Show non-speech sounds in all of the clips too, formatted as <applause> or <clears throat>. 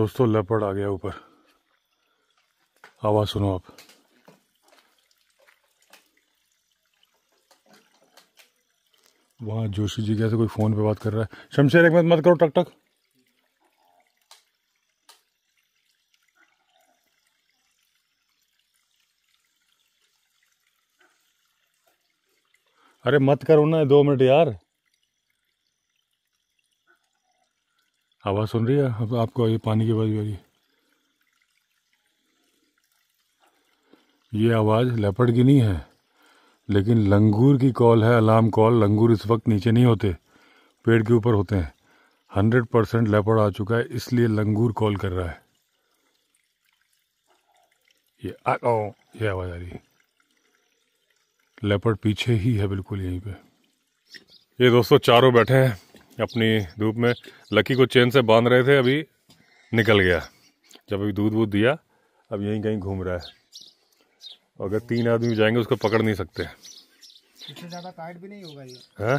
दोस्तों लेपर्ड आ गया ऊपर आवाज़ सुनो आप वहां जोशी जी कैसे कोई फ़ोन पे बात कर रहा है शमशेर एक मत मत करो टक टक अरे मत करो ना दो मिनट यार आवाज़ सुन रही है अब आपको ये पानी की आवाज़ आ ये आवाज़ लेपड़ की नहीं है लेकिन लंगूर की कॉल है अलार्म कॉल लंगूर इस वक्त नीचे नहीं होते पेड़ के ऊपर होते हैं हंड्रेड परसेंट लेपड़ आ चुका है इसलिए लंगूर कॉल कर रहा है ये आ ये आवाज़ आ रही है लेपड़ पीछे ही है बिल्कुल यहीं पे ये दोस्तों चारों बैठे हैं अपनी धूप में लकी को चैन से बांध रहे थे अभी निकल गया जब अभी दूध वूध दिया अब यहीं कहीं घूम रहा है अगर तीन आदमी जाएंगे उसको पकड़ नहीं सकते ज़्यादा हाँ?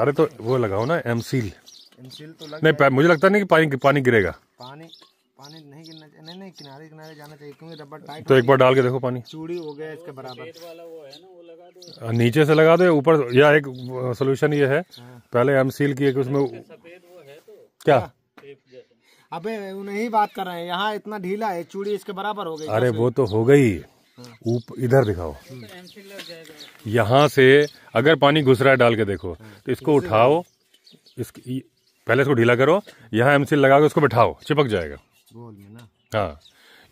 अरे तो वो लगाओ ना एम सील तो नहीं नहीं मुझे लगता नहीं कि पानी पानी गिरेगा पानी पानी नहीं गिरना नहीं नहीं किनारे किनारे जाना चाहिए क्योंकि तो एक बार डाल के देखो पानी चूड़ी हो गया इसके बराबर नीचे से लगा दो ऊपर या एक सोल्यूशन ये है हाँ। पहले हम सील किए कि उसमें तो। क्या हाँ, अबे नहीं बात कर रहे हैं यहाँ इतना ढीला है चूड़ी इसके बराबर हो गई अरे वो तो हो गई हाँ। ऊप इधर दिखाओ तो यहाँ से अगर पानी घुस रहा है डाल के देखो हाँ। तो इसको उठाओ इस पहले इसको ढीला करो यहाँ एम सील लगा के उसको बिठाओ चिपक जाएगा हाँ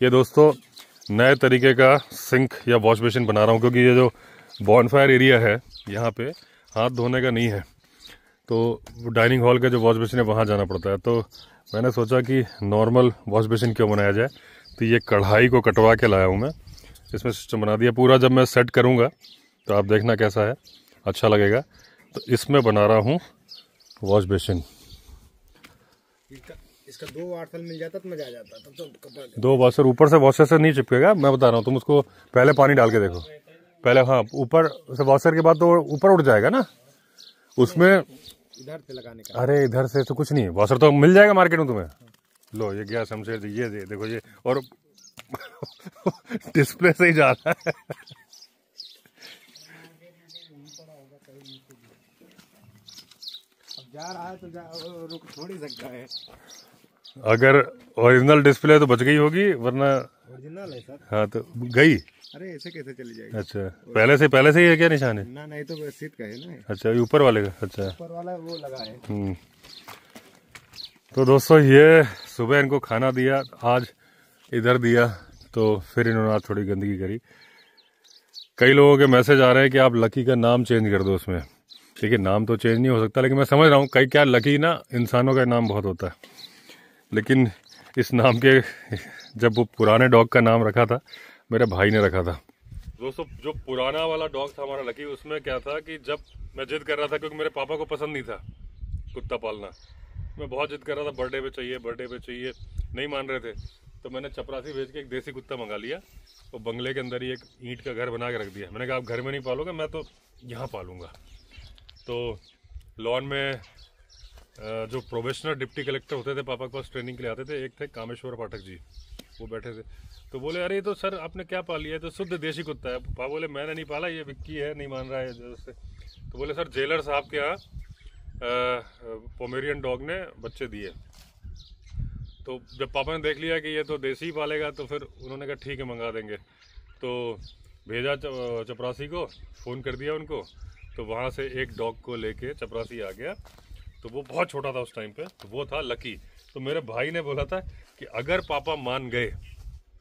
ये दोस्तों नए तरीके का सिंक या वॉश बेसिन बना रहा हूँ क्योंकि ये जो बॉर्नफायर एरिया है यहाँ पे हाथ धोने का नहीं है तो डाइनिंग हॉल का जो वॉश बेसिन है वहाँ जाना पड़ता है तो मैंने सोचा कि नॉर्मल वॉश बेसिन क्यों बनाया जाए तो ये कढ़ाई को कटवा के लाया हूँ मैं इसमें सिस्टम बना दिया पूरा जब मैं सेट करूँगा तो आप देखना कैसा है अच्छा लगेगा तो इसमें बना रहा हूँ वॉश बेसिन इसका दो वार्सल मिल जाता तो तो दो वॉशर ऊपर से वॉशर से नहीं चिपकेगा मैं बता रहा हूँ तुम उसको पहले पानी डाल के देखो पहले हाँ ऊपर से वॉशर के बाद तो ऊपर उठ जाएगा ना उसमें इधर से लगाने का अरे इधर से तो कुछ नहीं है बॉसर तो मिल जाएगा मार्केट में तुम्हें लो ये गया शमशेर जी ये दे, देखो ये और <laughs> डिस्प्ले से ही जा रहा है जा रहा है तो जा, रुक थोड़ी सकता है अगर ओरिजिनल डिस्प्ले तो बच गई होगी वरना ओरिजिनल है सर हाँ तो गई अरे ऐसे कैसे चली जाएगी अच्छा पहले से पहले से ही है क्या निशान है ना नहीं तो सीट का है ना अच्छा ऊपर वाले का अच्छा ऊपर वाला वो लगा है हम्म। तो दोस्तों ये सुबह इनको खाना दिया आज इधर दिया तो फिर इन्होंने आज थोड़ी गंदगी करी कई लोगों के मैसेज आ रहे हैं कि आप लकी का नाम चेंज कर दो उसमें ठीक है नाम तो चेंज नहीं हो सकता लेकिन मैं समझ रहा हूँ कई क्या लकी ना इंसानों का नाम बहुत होता है लेकिन इस नाम के जब वो पुराने डॉग का नाम रखा था मेरे भाई ने रखा था दोस्तों जो पुराना वाला डॉग था हमारा लकी उसमें क्या था कि जब मैं जिद कर रहा था क्योंकि मेरे पापा को पसंद नहीं था कुत्ता पालना मैं बहुत जिद कर रहा था बर्थडे पे चाहिए बर्थडे पे चाहिए नहीं मान रहे थे तो मैंने चपरासी भेज के एक देसी कुत्ता मंगा लिया और तो बंगले के अंदर ही एक ईंट का घर बना के रख दिया मैंने कहा आप घर में नहीं पालोगे मैं तो यहाँ पालूंगा तो लॉन में जो प्रोफेशनल डिप्टी कलेक्टर होते थे पापा के पास ट्रेनिंग के लिए आते थे एक थे कामेश्वर पाठक जी वो बैठे थे तो बोले अरे तो सर आपने क्या पा लिया तो शुद्ध देसी कुत्ता है पापा बोले मैंने नहीं पाला ये विक्की है नहीं मान रहा है जैसे तो बोले सर जेलर साहब के यहाँ पोमेरियन डॉग ने बच्चे दिए तो जब पापा ने देख लिया कि ये तो देसी ही पालेगा तो फिर उन्होंने कहा ठीक है मंगा देंगे तो भेजा चपरासी को फ़ोन कर दिया उनको तो वहाँ से एक डॉग को लेके चपरासी आ गया तो वो बहुत छोटा था उस टाइम पे तो वो था लकी तो मेरे भाई ने बोला था कि अगर पापा मान गए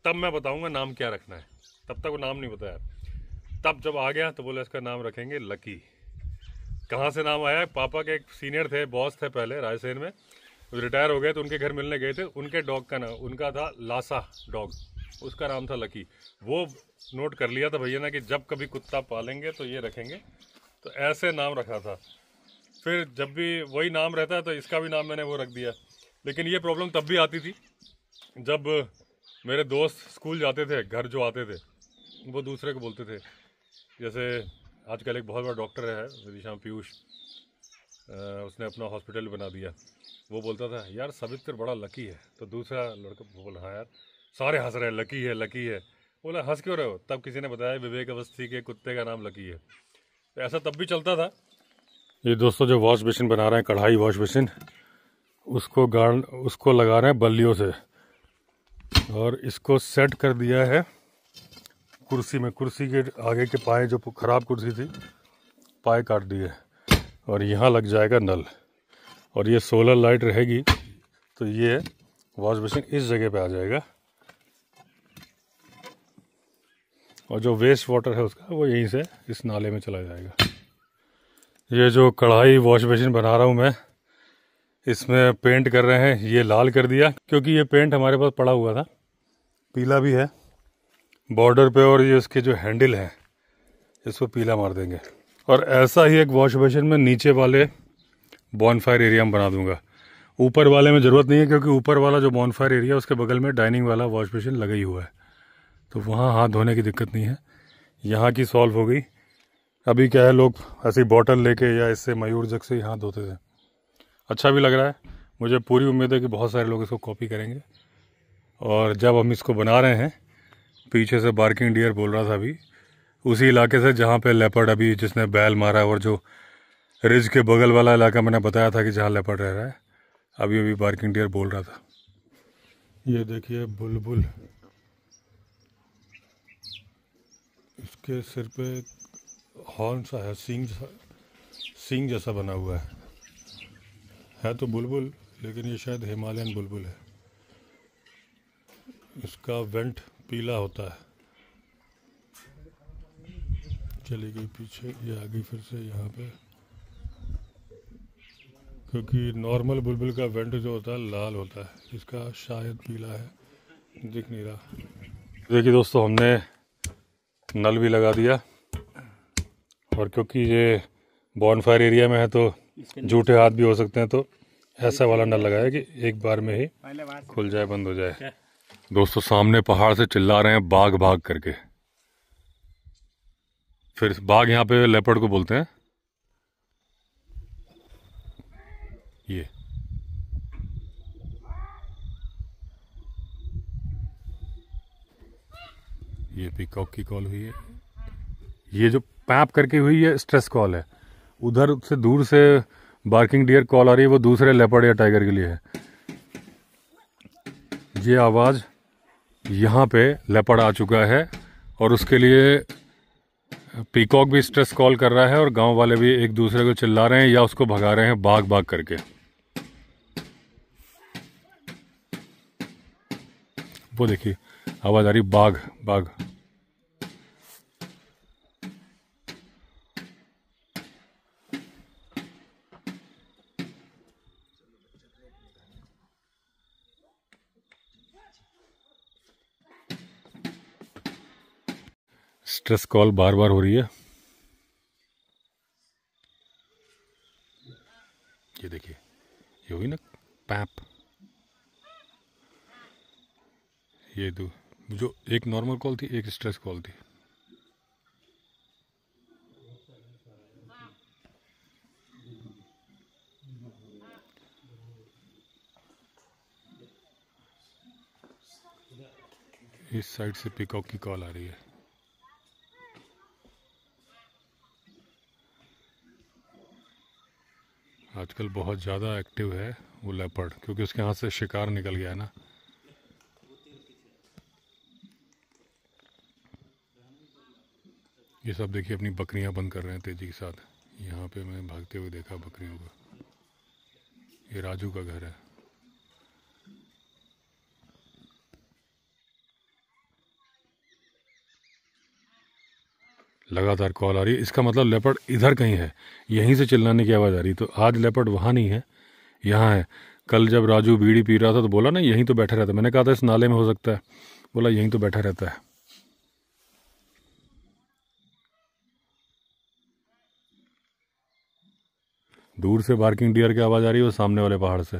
तब मैं बताऊंगा नाम क्या रखना है तब तक वो नाम नहीं बताया तब जब आ गया तो बोले इसका नाम रखेंगे लकी कहाँ से नाम आया पापा के एक सीनियर थे बॉस थे पहले रायसेन में रिटायर हो गए तो उनके घर मिलने गए थे उनके डॉग का नाम उनका था लासा डॉग उसका नाम था लकी वो नोट कर लिया था भैया ना कि जब कभी कुत्ता पालेंगे तो ये रखेंगे तो ऐसे नाम रखा था फिर जब भी वही नाम रहता है तो इसका भी नाम मैंने वो रख दिया लेकिन ये प्रॉब्लम तब भी आती थी जब मेरे दोस्त स्कूल जाते थे घर जो आते थे वो दूसरे को बोलते थे जैसे आजकल एक बहुत बड़ा डॉक्टर है विदिशा पीयूष उसने अपना हॉस्पिटल बना दिया वो बोलता था यार सवित्र बड़ा लकी है तो दूसरा लड़का बोला हाँ यार सारे हंस रहे हैं लकी है लकी है बोला हंस क्यों रहे हो तब किसी ने बताया विवेक अवस्थी के कुत्ते का नाम लकी है तो ऐसा तब भी चलता था ये दोस्तों जो वॉश बेसिन बना रहे हैं कढ़ाई वॉश बेसिन उसको गाड़ उसको लगा रहे हैं बल्लियों से और इसको सेट कर दिया है कुर्सी में कुर्सी के आगे के पाए जो ख़राब कुर्सी थी पाए काट दिए और यहाँ लग जाएगा नल और ये सोलर लाइट रहेगी तो ये वॉश बेसिन इस जगह पे आ जाएगा और जो वेस्ट वाटर है उसका वो यहीं से इस नाले में चला जाएगा ये जो कढ़ाई वॉश बेसिन बना रहा हूँ मैं इसमें पेंट कर रहे हैं ये लाल कर दिया क्योंकि ये पेंट हमारे पास पड़ा हुआ था पीला भी है बॉर्डर पे और ये इसके जो हैंडल है इसको पीला मार देंगे और ऐसा ही एक वॉश बेसिन में नीचे वाले बॉनफायर एरिया में बना दूंगा ऊपर वाले में ज़रूरत नहीं है क्योंकि ऊपर वाला जो बॉनफायर एरिया उसके बगल में डाइनिंग वाला वॉश बेसिन लगा ही हुआ है तो वहाँ हाथ धोने की दिक्कत नहीं है यहाँ की सॉल्व हो गई अभी क्या है लोग ऐसी बॉटल लेके या इससे मयूर जग से ही हाथ धोते थे अच्छा भी लग रहा है मुझे पूरी उम्मीद है कि बहुत सारे लोग इसको कॉपी करेंगे और जब हम इसको बना रहे हैं पीछे से बार्किंग डियर बोल रहा था अभी उसी इलाके से जहाँ पे लेपर्ड अभी जिसने बैल मारा है और जो रिज के बगल वाला इलाका मैंने बताया था कि जहाँ लेपर्ड रह रहा है अभी अभी बार्किंग डियर बोल रहा था ये देखिए बुलबुल इसके सिर पे हॉर्न सा है सिंग सिंग जैसा बना हुआ है है तो बुलबुल लेकिन ये शायद हिमालयन बुलबुल है इसका वेंट पीला होता है चली गई पीछे ये आ गई फिर से यहाँ पे क्योंकि नॉर्मल बुलबुल का वेंट जो होता है लाल होता है इसका शायद पीला है दिख नहीं रहा देखिए दोस्तों हमने नल भी लगा दिया और क्योंकि ये बॉर्नफायर एरिया में है तो झूठे हाथ भी हो सकते हैं तो ऐसा वाला ना लगाया कि एक बार में ही खुल जाए बंद हो जाए दोस्तों सामने पहाड़ से चिल्ला रहे हैं बाघ भाग करके फिर बाघ यहाँ पे लेपर्ड को बोलते हैं ये ये पिकॉक की कॉल हुई है ये जो पैप करके हुई ये स्ट्रेस कॉल है उधर से दूर से बार्किंग डियर कॉल आ रही है वो दूसरे लेपर्ड या टाइगर के लिए है ये आवाज़ यहाँ पे लेपर्ड आ चुका है और उसके लिए पीकॉक भी स्ट्रेस कॉल कर रहा है और गांव वाले भी एक दूसरे को चिल्ला रहे हैं या उसको भगा रहे हैं भाग भाग करके वो देखिए आवाज़ आ रही बाघ बाघ स्ट्रेस कॉल बार बार हो रही है ये देखिए ये हुई ना पैप ये दो जो एक नॉर्मल कॉल थी एक स्ट्रेस कॉल थी इस साइड से पिकॉक की कॉल आ रही है आजकल बहुत ज़्यादा एक्टिव है वो लेपर्ड क्योंकि उसके हाथ से शिकार निकल गया है ना ये सब देखिए अपनी बकरियां बंद कर रहे हैं तेजी के साथ यहाँ पे मैं भागते हुए देखा बकरियों को ये राजू का घर है लगातार कॉल आ रही है इसका मतलब लेपर्ड इधर कहीं है यहीं से चिल्लाने की आवाज़ आ रही तो आज लेपर्ड वहाँ नहीं है यहाँ है कल जब राजू बीड़ी पी रहा था तो बोला ना यहीं तो बैठा रहता मैंने कहा था तो इस नाले में हो सकता है बोला यहीं तो बैठा रहता है दूर से बार्किंग डियर की आवाज़ आ रही है और सामने वाले पहाड़ से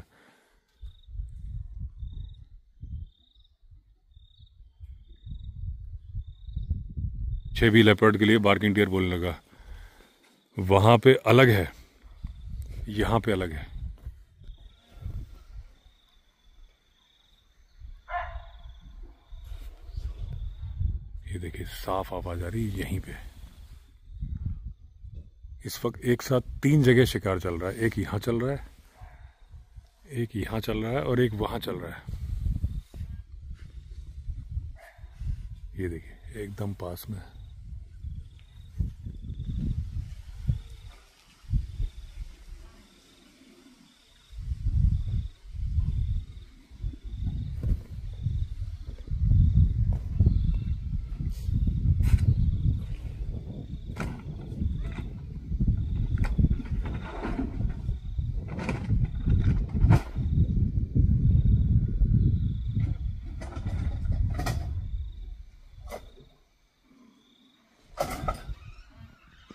छेवी लेपर्ड के लिए बार्किंग टीयर बोलने लगा वहाँ पे अलग है यहाँ पे अलग है ये देखिए साफ आवाज आ रही यहीं पे इस वक्त एक साथ तीन जगह शिकार चल रहा है एक यहाँ चल रहा है एक यहाँ चल रहा है और एक वहाँ चल रहा है ये देखिए एकदम पास में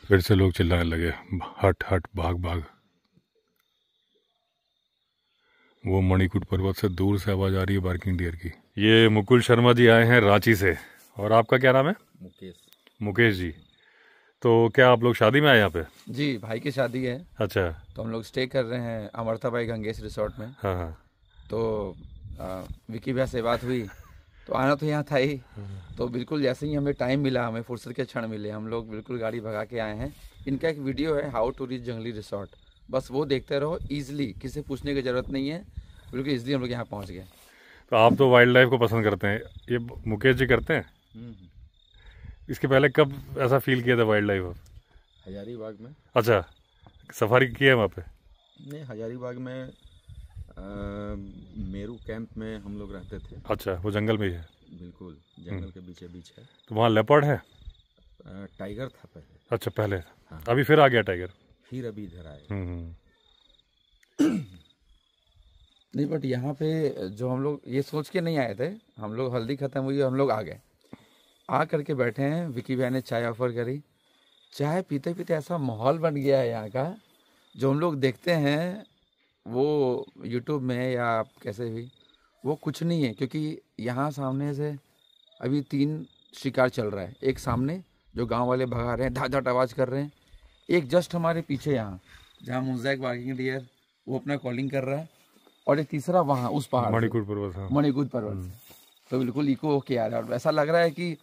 फिर से लोग चिल्लाने लगे हट हट भाग भाग वो मणिकूट पर्वत से दूर से आवाज आ रही है बार्किंग डियर की ये मुकुल शर्मा जी आए हैं रांची से और आपका क्या नाम है मुकेश मुकेश जी तो क्या आप लोग शादी में आए यहाँ पे जी भाई की शादी है अच्छा तो हम लोग स्टे कर रहे हैं अमरता भाई गंगेश रिसोर्ट में हाँ हाँ तो आ, विकी भैया से बात हुई तो आना तो यहाँ था ही हाँ। तो बिल्कुल जैसे ही हमें टाइम मिला हमें फुर्सत के क्षण मिले हम लोग बिल्कुल गाड़ी भगा के आए हैं इनका एक वीडियो है how to reach Jungli resort बस वो देखते रहो ईजिली किसी पूछने की ज़रूरत नहीं है बिल्कुल ईजिली हम लोग यहाँ पहुँच गए तो आप तो वाइल्ड लाइफ को पसंद करते हैं ये मुकेश जी करते हैं हम्म, हम्म। इसके पहले कब ऐसा फील किया था वाइल्ड लाइफ हजारीबाग में अच्छा सफारी किया है वहाँ पे नहीं हजारीबाग में मेरू कैंप में हम लोग रहते थे अच्छा वो जंगल में है बिल्कुल जंगल हम्म। के बीचे बीच है तो वहाँ लेपर्ड है टाइगर था पहले अच्छा पहले हाँ। अभी फिर आ गया टाइगर फिर अभी इधर आए हम्म, हम्म। <clears throat> नहीं बट यहाँ पे जो हम लोग ये सोच के नहीं आए थे हम लोग हल्दी ख़त्म हुई हम लोग आ गए आ करके बैठे हैं विकी भैया ने चाय ऑफर करी चाय पीते पीते ऐसा माहौल बन गया है यहाँ का जो हम लोग देखते हैं वो यूट्यूब में या आप कैसे भी वो कुछ नहीं है क्योंकि यहाँ सामने से अभी तीन शिकार चल रहा है एक सामने जो गांव वाले भगा रहे हैं धा धाट आवाज़ कर रहे हैं एक जस्ट हमारे पीछे यहाँ जहाँ मुजैक पार्किंग डियर वो अपना कॉलिंग कर रहा है और एक तीसरा वहाँ उस पहाड़ मणिकूट पर्वत हाँ। मणिकूर पर्वत हम्म। तो बिल्कुल इको ओके आ रहा है और ऐसा लग रहा है कि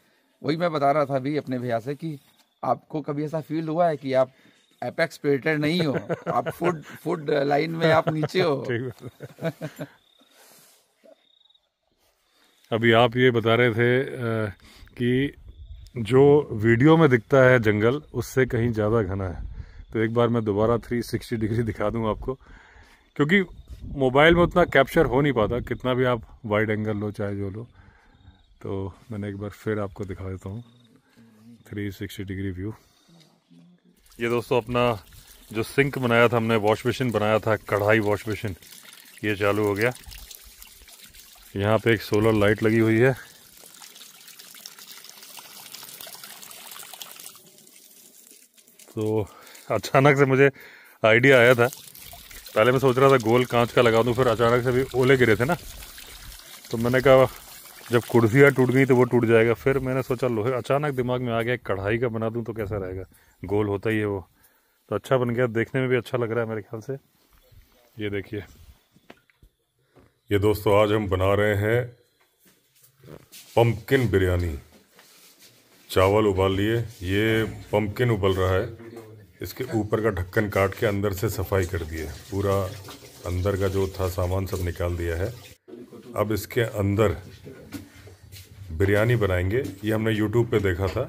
वही मैं बता रहा था अभी अपने भैया से कि आपको कभी ऐसा फील हुआ है कि आप एपेक्स प्रेडेटर नहीं हो आप फूड फूड लाइन में आप नीचे हो अभी आप ये बता रहे थे कि जो वीडियो में दिखता है जंगल उससे कहीं ज़्यादा घना है तो एक बार मैं दोबारा 360 डिग्री दिखा दूँ आपको क्योंकि मोबाइल में उतना कैप्चर हो नहीं पाता कितना भी आप वाइड एंगल लो चाहे जो लो तो मैंने एक बार फिर आपको दिखा देता हूँ 360 डिग्री व्यू ये दोस्तों अपना जो सिंक बनाया था हमने वॉश मशीन बनाया था कढ़ाई वॉश मशीन ये चालू हो गया यहाँ पे एक सोलर लाइट लगी हुई है तो अचानक से मुझे आइडिया आया था पहले मैं सोच रहा था गोल कांच का लगा दूँ फिर अचानक से भी ओले गिरे थे ना तो मैंने कहा जब कुर्सियाँ टूट गई तो वो टूट जाएगा फिर मैंने सोचा लोहे अचानक दिमाग में आ गया कढ़ाई का बना दूँ तो कैसा रहेगा गोल होता ही है वो तो अच्छा बन गया देखने में भी अच्छा लग रहा है मेरे ख्याल से ये देखिए ये दोस्तों आज हम बना रहे हैं पम्पकिन बिरयानी चावल उबाल लिए ये पम्पकिन उबल रहा है इसके ऊपर का ढक्कन काट के अंदर से सफाई कर दिए पूरा अंदर का जो था सामान सब निकाल दिया है अब इसके अंदर बिरयानी बनाएंगे ये हमने यूट्यूब पे देखा था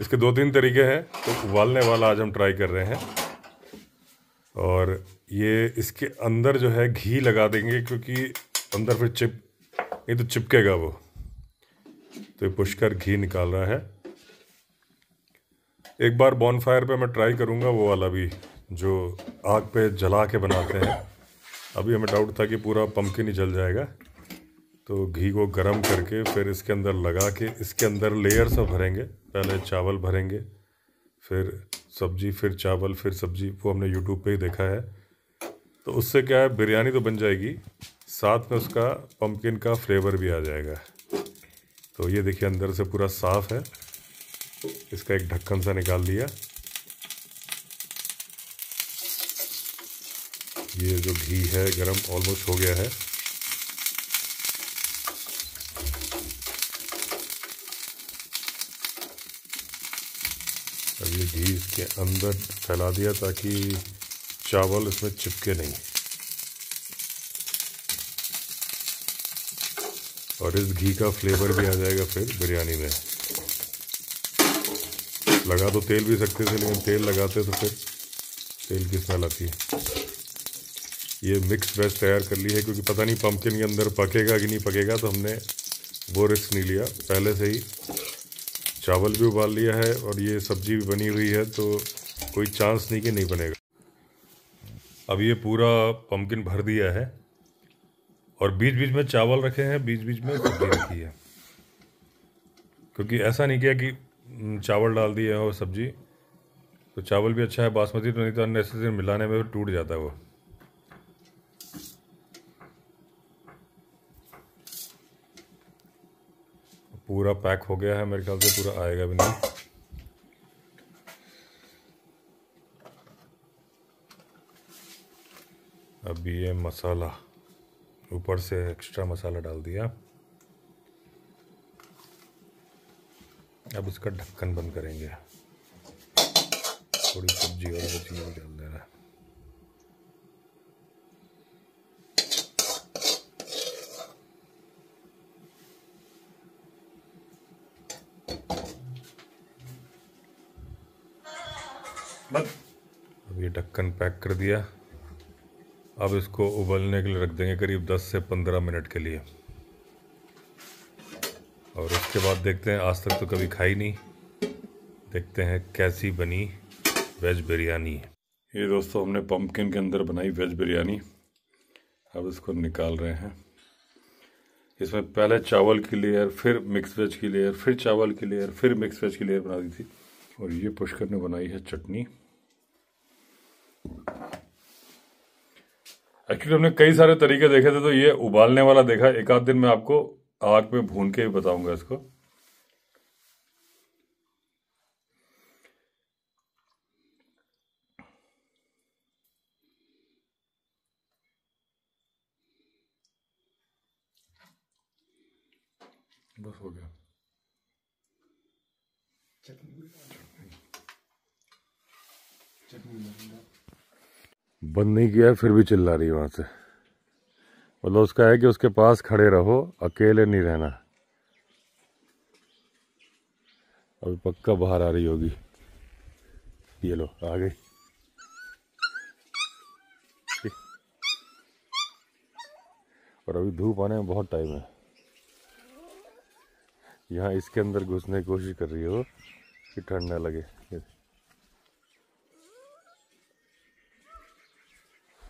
इसके दो तीन तरीके हैं तो उबालने वाला आज हम ट्राई कर रहे हैं और ये इसके अंदर जो है घी लगा देंगे क्योंकि अंदर फिर चिप ये तो चिपकेगा वो तो ये पुष्कर घी निकाल रहा है एक बार बॉनफायर पे मैं ट्राई करूँगा वो वाला भी जो आग पे जला के बनाते हैं अभी हमें डाउट था कि पूरा पम्पकिन ही जल जाएगा तो घी को गर्म करके फिर इसके अंदर लगा के इसके अंदर लेयर सब भरेंगे पहले चावल भरेंगे फिर सब्जी फिर चावल फिर सब्जी वो हमने यूट्यूब पे ही देखा है तो उससे क्या है बिरयानी तो बन जाएगी साथ में उसका पम्पकिन का फ्लेवर भी आ जाएगा तो ये देखिए अंदर से पूरा साफ़ है इसका एक ढक्कन सा निकाल दिया ये जो घी है गरम ऑलमोस्ट हो गया है अब ये घी इसके अंदर फैला दिया ताकि चावल इसमें चिपके नहीं और इस घी का फ्लेवर भी आ जाएगा फिर बिरयानी में लगा तो तेल भी सकते थे लेकिन तेल लगाते तो फिर तेल की स्मेल आती है ये मिक्स वेज तैयार कर ली है क्योंकि पता नहीं पम्पकिन के अंदर पकेगा कि नहीं पकेगा तो हमने वो रिस्क नहीं लिया पहले से ही चावल भी उबाल लिया है और ये सब्जी भी बनी हुई है तो कोई चांस नहीं कि नहीं बनेगा अब ये पूरा पम्पकिन भर दिया है और बीच बीच में चावल रखे हैं बीच बीच में सब्जी रखी है क्योंकि ऐसा नहीं किया कि हम्म, चावल डाल दिए और सब्जी तो चावल भी अच्छा है बासमती तो नहीं तो अननेसेसरी मिलाने में टूट जाता है वो पूरा पैक हो गया है मेरे ख्याल से पूरा आएगा भी नहीं अब ये मसाला ऊपर से एक्स्ट्रा मसाला डाल दिया अब इसका ढक्कन बंद करेंगे थोड़ी सब्जी और वो डाल ढक्कन पैक कर दिया अब इसको उबलने के लिए रख देंगे करीब 10 से 15 मिनट के लिए और उसके बाद देखते हैं आज तक तो कभी खाई नहीं देखते हैं कैसी बनी वेज बिरयानी ये दोस्तों हमने पम्पकिन के अंदर बनाई वेज बिरयानी अब इसको निकाल रहे हैं इसमें पहले चावल की लेयर फिर मिक्स वेज की लेयर फिर चावल की लेयर फिर मिक्स वेज की लेयर बना दी थी और ये पुष्कर ने बनाई है चटनी एक्चुअली हमने कई सारे तरीके देखे थे तो ये उबालने वाला देखा एक आध दिन में आपको आग में भून के भी बताऊंगा इसको बस हो गया चटनी चटनी बंद नहीं किया फिर भी चिल्ला रही है वहाँ से मतलब उसका है कि उसके पास खड़े रहो अकेले नहीं रहना अभी पक्का बाहर आ रही होगी ये लो आ गई और अभी धूप आने में बहुत टाइम है यहाँ इसके अंदर घुसने की कोशिश कर रही हो कि ठंड ना लगे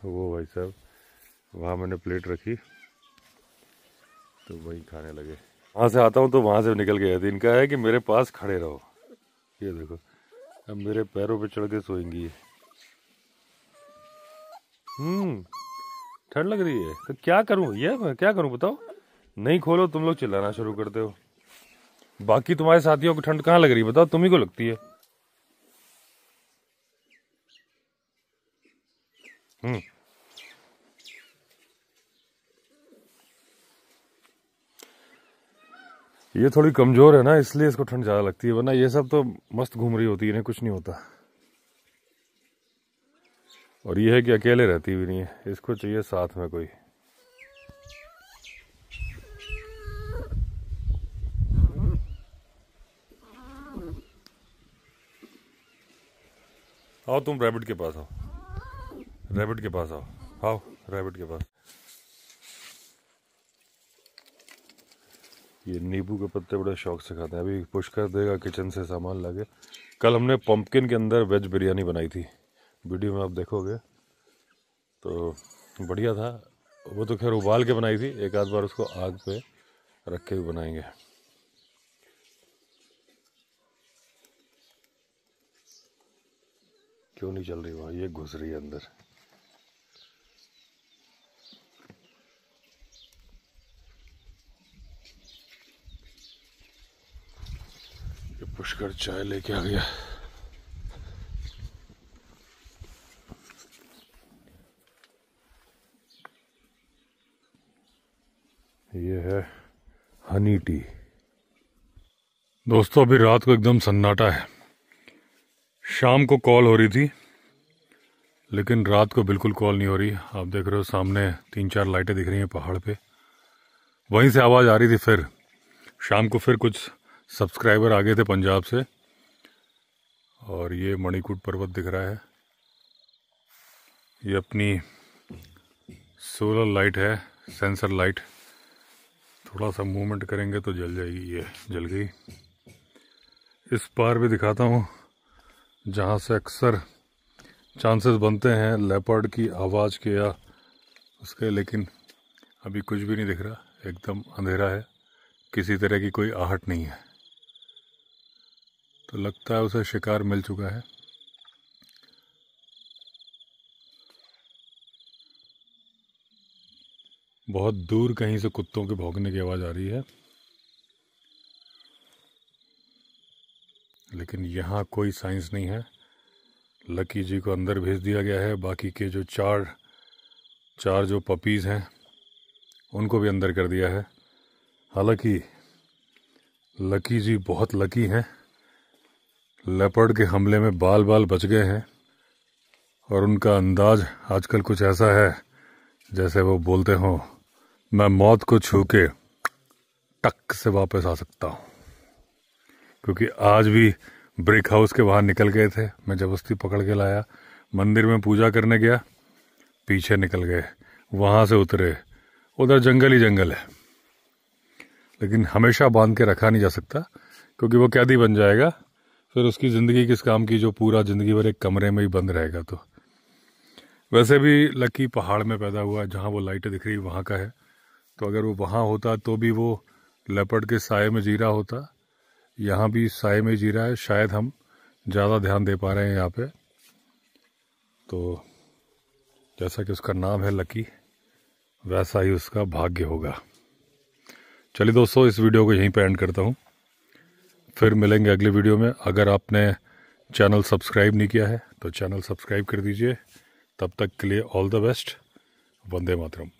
वो भाई साहब वहाँ मैंने प्लेट रखी तो वहीं खाने लगे वहाँ से आता हूँ तो वहाँ से निकल गया था इनका है कि मेरे पास खड़े रहो ये देखो अब मेरे पैरों पे चढ़ के सोएंगी ये हम्म ठंड लग रही है तो क्या करूँ ये मैं क्या करूँ बताओ नहीं खोलो तुम लोग चिल्लाना शुरू करते हो बाकी तुम्हारे साथियों को ठंड कहाँ लग रही है बताओ तुम्ही को लगती है Mm. ये थोड़ी कमजोर है ना इसलिए इसको ठंड ज्यादा लगती है वरना ये सब तो मस्त घूम रही होती है इन्हें कुछ नहीं होता और ये है कि अकेले रहती भी नहीं है इसको चाहिए साथ में कोई आओ तुम रैबिट के पास आओ रैबिट के पास आओ आओ रैबिट के पास ये नींबू के पत्ते बड़े शौक से खाते हैं अभी पुश कर देगा किचन से सामान लाके कल हमने पम्पकिन के अंदर वेज बिरयानी बनाई थी वीडियो में आप देखोगे तो बढ़िया था वो तो खैर उबाल के बनाई थी एक आध बार उसको आग पे रख के भी बनाएंगे क्यों नहीं चल रही वहाँ ये घुस रही है अंदर पुष्कर चाय लेके आ गया ये है हनी टी दोस्तों अभी रात को एकदम सन्नाटा है शाम को कॉल हो रही थी लेकिन रात को बिल्कुल कॉल नहीं हो रही आप देख रहे हो सामने तीन चार लाइटें दिख रही हैं पहाड़ पे वहीं से आवाज़ आ रही थी फिर शाम को फिर कुछ सब्सक्राइबर आ गए थे पंजाब से और ये मणिकूट पर्वत दिख रहा है ये अपनी सोलर लाइट है सेंसर लाइट थोड़ा सा मूवमेंट करेंगे तो जल जाएगी ये जल गई इस पार भी दिखाता हूँ जहाँ से अक्सर चांसेस बनते हैं लेपर्ड की आवाज़ के या उसके लेकिन अभी कुछ भी नहीं दिख रहा एकदम अंधेरा है किसी तरह की कोई आहट नहीं है तो लगता है उसे शिकार मिल चुका है बहुत दूर कहीं से कुत्तों के भौंकने की आवाज़ आ रही है लेकिन यहाँ कोई साइंस नहीं है लकी जी को अंदर भेज दिया गया है बाकी के जो चार चार जो पपीज़ हैं उनको भी अंदर कर दिया है हालांकि लकी जी बहुत लकी हैं लेपर्ड के हमले में बाल बाल बच गए हैं और उनका अंदाज आजकल कुछ ऐसा है जैसे वो बोलते हों मैं मौत को छू के टक से वापस आ सकता हूँ क्योंकि आज भी ब्रेक हाउस के बाहर निकल गए थे मैं जबरदस्ती पकड़ के लाया मंदिर में पूजा करने गया पीछे निकल गए वहाँ से उतरे उधर जंगल ही जंगल है लेकिन हमेशा बांध के रखा नहीं जा सकता क्योंकि वो कैदी बन जाएगा फिर उसकी ज़िंदगी किस काम की जो पूरा ज़िंदगी भर एक कमरे में ही बंद रहेगा तो वैसे भी लकी पहाड़ में पैदा हुआ है जहाँ वो लाइटें दिख रही वहाँ का है तो अगर वो वहाँ होता तो भी वो लेपर्ड के साय में जी रहा होता यहाँ भी साय में जी रहा है शायद हम ज़्यादा ध्यान दे पा रहे हैं यहाँ पे तो जैसा कि उसका नाम है लकी वैसा ही उसका भाग्य होगा चलिए दोस्तों इस वीडियो को यहीं पर एंड करता हूँ फिर मिलेंगे अगले वीडियो में अगर आपने चैनल सब्सक्राइब नहीं किया है तो चैनल सब्सक्राइब कर दीजिए तब तक के लिए ऑल द बेस्ट वंदे मातरम